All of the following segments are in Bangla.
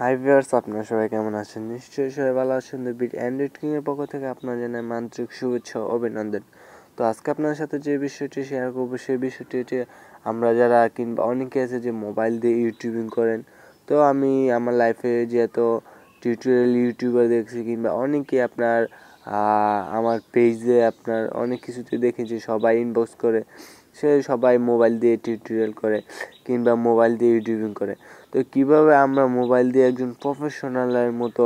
হাই ভিউয়ার্স আপনারা সবাই কেমন আছেন নিশ্চয়ই সবাই ভালো আছেন দ্য বিট অ্যান্ড্রয়েড কিংয়ের পক্ষ থেকে আপনার জানাই মান্ত্রিক শুভেচ্ছা অভিনন্দন তো আজকে আপনার সাথে যে বিষয়টি শেয়ার করবো সেই বিষয়টি হচ্ছে আমরা যারা কিংবা অনেকে আছে যে মোবাইল দিয়ে ইউটিউবিং করেন তো আমি আমার লাইফে যে এত টিউটোরিয়াল ইউটিউবার দেখছি কিংবা অনেকে আপনার আমার পেজে আপনার অনেক কিছুতে দেখেছি সবাই ইনবক্স করে সে সবাই মোবাইল দিয়ে টিউটোরিয়াল করে কিংবা মোবাইল দিয়ে ইউটিউবিং করে তো কিভাবে আমরা মোবাইল দিয়ে একজন প্রফেশনালের মতো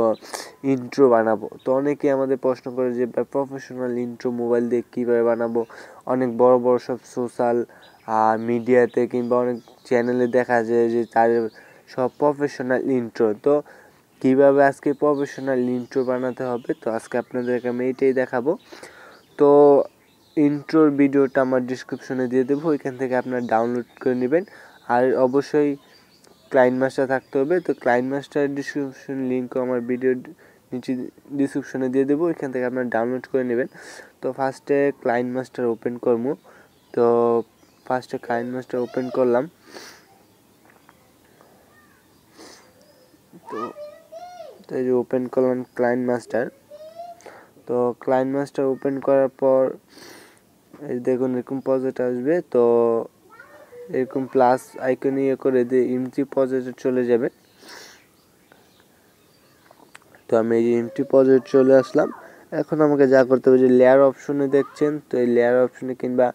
ইন্ট্রো বানাবো তো অনেকে আমাদের প্রশ্ন করে যে প্রফেশনাল ইন্ট্রো মোবাইল দিয়ে কীভাবে বানাবো অনেক বড় বড় সব সোশ্যাল মিডিয়াতে কিংবা অনেক চ্যানেলে দেখা যায় যে তাদের সব প্রফেশনাল ইন্ট্রো তো কীভাবে আজকে প্রফেশনাল ইন্ট্রো বানাতে হবে তো আজকে আপনাদেরকে আমি এইটাই দেখাবো তো ইন্ট্রোর ভিডিওটা আমার ডিসক্রিপশনে দিয়ে দেবো ওইখান থেকে আপনারা ডাউনলোড করে নেবেন আর অবশ্যই ক্লায়েন্ট মাস্টার থাকতে হবে তো ক্লায়েন্ট মাস্টার ডিসক্রিপশন লিঙ্কও আমার ভিডিও নিচে ডিসক্রিপশনে দিয়ে দেবো এখান থেকে আপনারা ডাউনলোড করে নেবেন তো ফার্স্টে ক্লায়েন্ট মাস্টার ওপেন করব তো ফার্স্টে ক্লায়েন্ট মাস্টার ওপেন করলাম তো এই যে ওপেন করলাম ক্লায়েন্ট মাস্টার তো ক্লায়েন্ট মাস্টার ওপেন করার পর দেখুন এরকম পজেট আসবে তো এরকম প্লাস আইকন ইয়ে করে দিয়ে ইমটি পজেটে চলে যাবে তো আমি এই যে ইমটি পজেট চলে আসলাম এখন আমাকে যা করতে হবে যে লেয়ার অপশনে দেখছেন তো এই লেয়ার অপশনে কিংবা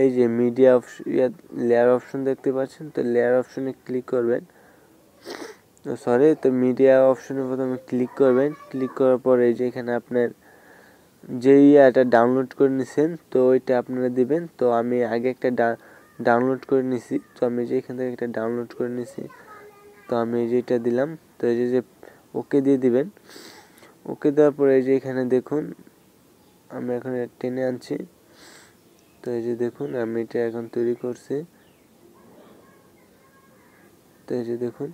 এই যে মিডিয়া ইয়া লেয়ার অপশন দেখতে পাচ্ছেন তো লেয়ার অপশনে ক্লিক করবেন সরি তো মিডিয়া অপশনে প্রথমে ক্লিক করবেন ক্লিক করার পরে এই যে এখানে আপনার যে ইয়াটা ডাউনলোড করে নিছেন তো ওইটা আপনারা দিবেন তো আমি আগে একটা ডা ডাউনলোড করে নিছি তো আমি যে এখান থেকে এটা ডাউনলোড করে নিছি তো আমি এই যে এটা দিলাম তো এই যে ওকে দিয়ে দিবেন ওকে দেওয়ার পরে এই যে এখানে দেখুন আমি এখন টেনে আনছি তো এই যে দেখুন আমি এটা এখন তৈরি করছি তো এই যে দেখুন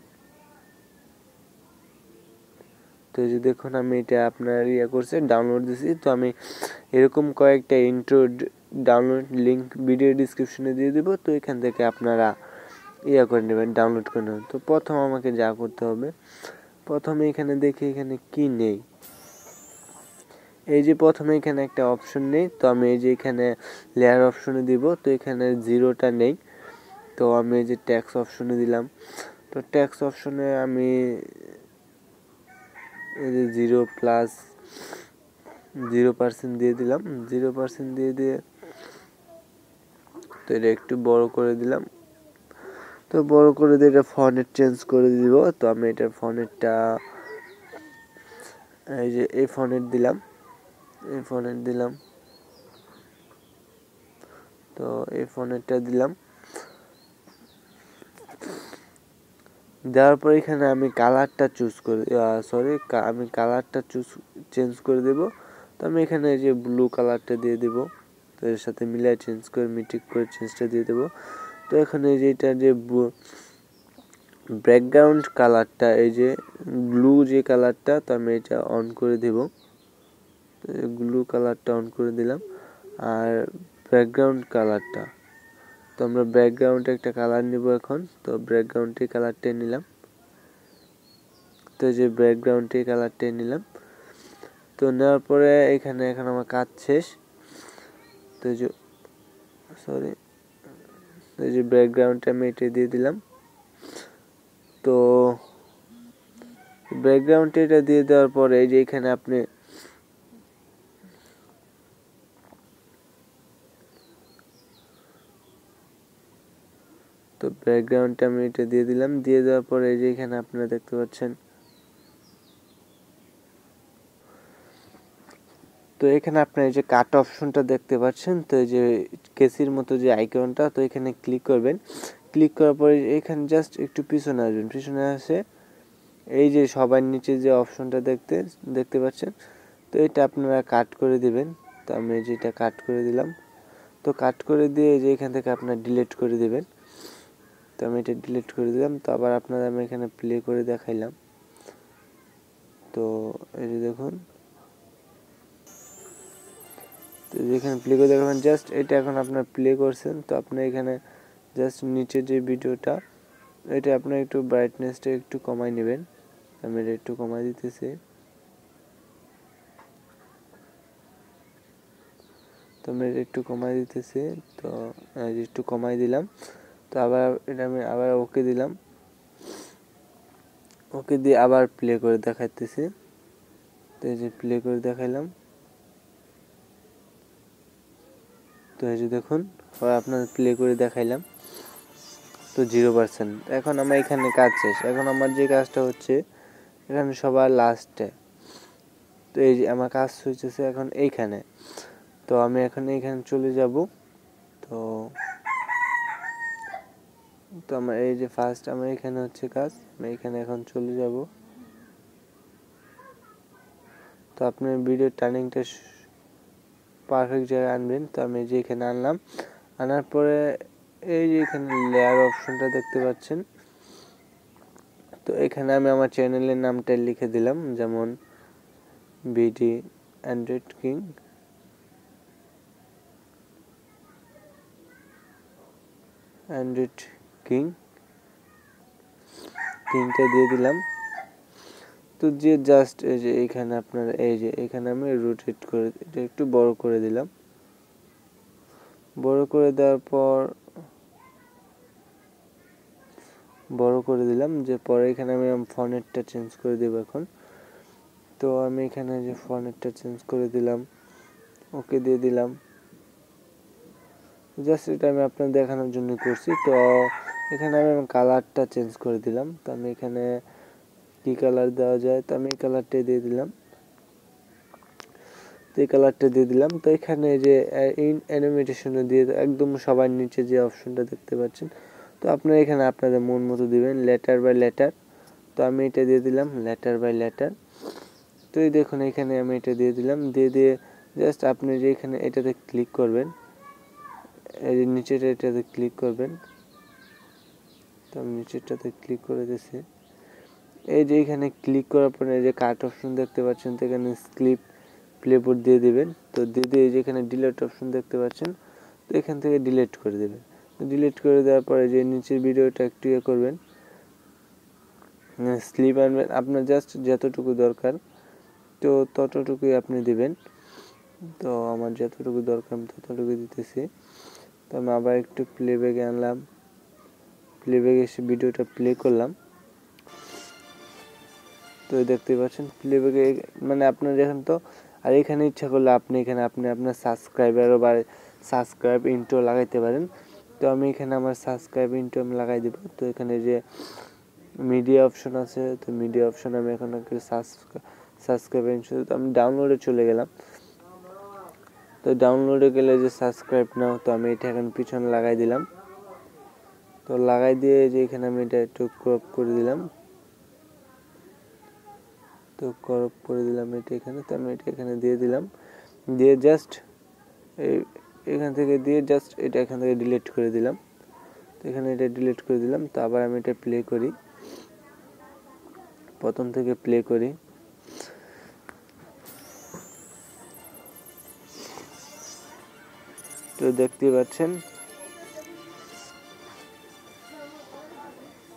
তো এই যে দেখুন আমি এটা আপনার ইয়ে করছে ডাউনলোড দিছি তো আমি এরকম কয়েকটা ইন্ট্রো ডাউনলোড লিঙ্ক ভিডিও ডিসক্রিপশনে দিয়ে দেবো তো এখান থেকে আপনারা ইয়ে করে নেবেন ডাউনলোড করে নেবেন তো প্রথম আমাকে যা করতে হবে প্রথমে এখানে দেখি এখানে কি নেই এই যে প্রথমে এখানে একটা অপশন নেই তো আমি এই যে এখানে লেয়ার অপশনে দিব তো এখানে জিরোটা নেই তো আমি এই যে ট্যাক্স অপশনে দিলাম তো ট্যাক্স অপশনে আমি এই যে জিরো প্লাস জিরো পার্সেন্ট দিয়ে দিলাম জিরো পার্সেন্ট দিয়ে দিয়ে তো এটা একটু বড় করে দিলাম তো বড় করে দিয়ে এটা ফনেট চেঞ্জ করে দিব তো আমি এটার ফনেটটা এই যে এই ফনেট দিলাম এই ফনেট দিলাম তো এই ফনেটটা দিলাম দেওয়ার পর এখানে আমি কালারটা চুজ করে সরি আমি কালারটা চুজ চেঞ্জ করে দেব তো আমি এখানে এই যে ব্লু কালারটা দিয়ে দেবো তো এর সাথে মিলাই চেঞ্জ করে মিটিক করে চেঞ্জটা দিয়ে দেবো তো এখানে যে এটা যে ব্যাকগ্রাউন্ড কালারটা এই যে গ্লু যে কালারটা তো আমি এটা অন করে দেব গ্লু কালারটা অন করে দিলাম আর ব্যাকগ্রাউন্ড কালারটা তো আমরা ব্যাকগ্রাউন্ডে একটা কালার নিব এখন তো ব্যাকগ্রাউন্ডে কালারটা নিলাম তো যে ব্যাকগ্রাউন্ডে কালারটা নিলাম তো নেওয়ার পরে এখানে এখন আমার কাজ শেষ তো যে সরি এই যে ব্যাকগ্রাউন্ডটা আমি এটা দিয়ে দিলাম তো ব্যাকগ্রাউন্ডটা এটা দিয়ে দেওয়ার পরে এই যে এখানে আপনি তো ব্যাকগ্রাউন্ডটা আমি এটা দিয়ে দিলাম দিয়ে দেওয়ার পরে এই যে এখানে আপনারা দেখতে পাচ্ছেন তো এখানে আপনার এই যে কাট অপশনটা দেখতে পাচ্ছেন তো এই যে কেসির মতো যে আইকনটা তো এখানে ক্লিক করবেন ক্লিক করার পরে এখানে জাস্ট একটু পিছনে আসবেন পিছনে আসে এই যে সবার নিচে যে অপশনটা দেখতে দেখতে পাচ্ছেন তো এটা আপনারা কাট করে দিবেন তো আমি যেটা কাট করে দিলাম তো কাট করে দিয়ে যে এখান থেকে আপনার ডিলিট করে দেবেন তো আমি এটা ডিলিট করে দিলাম তো আবার আপনারা আমি এখানে প্লে করে দেখাইলাম তো এই যে দেখুন তো যেখানে প্লে করে দেখাবেন জাস্ট এটা এখন আপনার প্লে করছেন তো আপনি এখানে জাস্ট নিচে যে ভিডিওটা এটা আপনার একটু ব্রাইটনেসটা একটু কমাই নেবেন আমি এটা একটু কমাই দিতেছি তো আমি এটা একটু কমাই দিতেছি তো একটু কমাই দিলাম তো আবার এটা আমি আবার ওকে দিলাম ওকে দিয়ে আবার প্লে করে দেখাইতেছি তো এই যে প্লে করে দেখাইলাম তো এই যে দেখুন আপনার প্লে করে দেখাইলাম তো জিরো পার্সেন্ট এখন আমার এখানে কাজ শেষ এখন আমার যে কাজটা হচ্ছে এখানে সবার লাস্টে তো এই যে আমার কাজ হয়েছে এখন এইখানে তো আমি এখন এইখানে চলে যাব তো তো আমার এই যে ফার্স্ট আমার এখানে হচ্ছে কাজ আমি এখানে এখন চলে যাব তো আপনার ভিডিও টার্নিংটা পারফেক্ট জায়গায় আনবেন তো আমি যে এখানে আনলাম আনার পরে এই যে এখানে লেয়ার অপশনটা দেখতে পাচ্ছেন তো এখানে আমি আমার চ্যানেলের নামটা লিখে দিলাম যেমন BD android king android king কিংটা দিয়ে দিলাম তো যে জাস্ট এই যে এখানে আপনার এই যে এখানে আমি রোটেট করে এটা একটু বড় করে দিলাম বড় করে দেওয়ার পর বড় করে দিলাম যে পরে এখানে আমি ফনেটটা চেঞ্জ করে দেব এখন তো আমি এখানে যে ফনেটটা চেঞ্জ করে দিলাম ওকে দিয়ে দিলাম জাস্ট এটা আমি আপনার দেখানোর জন্য করছি তো এখানে আমি কালারটা চেঞ্জ করে দিলাম তো আমি এখানে কি কালার দেওয়া যায় তো আমি এই কালারটাই দিয়ে দিলাম তো এই কালারটা দিয়ে দিলাম তো এখানে যে ইন অ্যানিমেটেশনে দিয়ে একদম সবার নিচে যে অপশনটা দেখতে পাচ্ছেন তো আপনারা এখানে আপনাদের মন মতো দিবেন লেটার বাই লেটার তো আমি এটা দিয়ে দিলাম লেটার বাই লেটার তো এই দেখুন এখানে আমি এটা দিয়ে দিলাম দিয়ে দিয়ে জাস্ট আপনি যে এখানে এটাতে ক্লিক করবেন এই যে নিচেটা এটাতে ক্লিক করবেন তো আমি নিচেরটাতে ক্লিক করে দিয়েছি এই যে এখানে ক্লিক করার পরে যে কাট অপশন দেখতে পাচ্ছেন তো এখানে স্লিপ প্লেবোর্ড দিয়ে দেবেন তো দিয়ে দিয়ে যে এখানে ডিলেট অপশন দেখতে পাচ্ছেন তো এখান থেকে ডিলেট করে দেবেন ডিলিট করে দেওয়ার পরে যে নিচের ভিডিওটা একটু ইয়ে করবেন স্লিপ হ্যাঁ, আনবেন আপনার জাস্ট যতটুকু দরকার তো ততটুকুই আপনি দেবেন তো আমার যতটুকু দরকার আমি ততটুকু দিতেছি তো আমি আবার একটু ব্যাগে আনলাম ব্যাগে এসে ভিডিওটা প্লে করলাম তো দেখতেই পাচ্ছেন প্লেব্যাকে মানে আপনার এখানে তো আর এখানে ইচ্ছা করলে আপনি এখানে আপনি আপনার সাবস্ক্রাইবারও বা সাবস্ক্রাইব ইন্টো লাগাইতে পারেন তো আমি এখানে আমার সাবস্ক্রাইব ইন্টো আমি লাগাই দেবো তো এখানে যে মিডিয়া অপশন আছে তো মিডিয়া অপশন আমি এখন সাবস্ক্রাইব ইন্টো তো আমি ডাউনলোডে চলে গেলাম তো ডাউনলোডে গেলে যে সাবস্ক্রাইব নাও তো আমি এটা এখন পিছনে লাগাই দিলাম তো লাগাই দিয়ে যে এখানে আমি এটা একটু ক্রপ করে দিলাম তো করপ করে দিলাম এটা এখানে তো আমি এটা এখানে দিয়ে দিলাম দিয়ে জাস্ট এই এখান থেকে দিয়ে জাস্ট এটা এখান থেকে ডিলিট করে দিলাম তো এখানে এটা ডিলিট করে দিলাম তো আবার আমি এটা প্লে করি প্রথম থেকে প্লে করি তো দেখতে পাচ্ছেন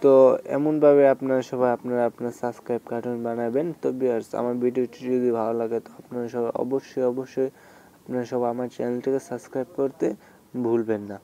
তো এমনভাবে আপনারা সবাই আপনারা আপনার সাবস্ক্রাইব কার্টুন বানাবেন তো বিয়ার্স আমার ভিডিওটি যদি ভালো লাগে তো আপনারা সবাই অবশ্যই অবশ্যই আপনারা সবাই আমার চ্যানেলটিকে সাবস্ক্রাইব করতে ভুলবেন না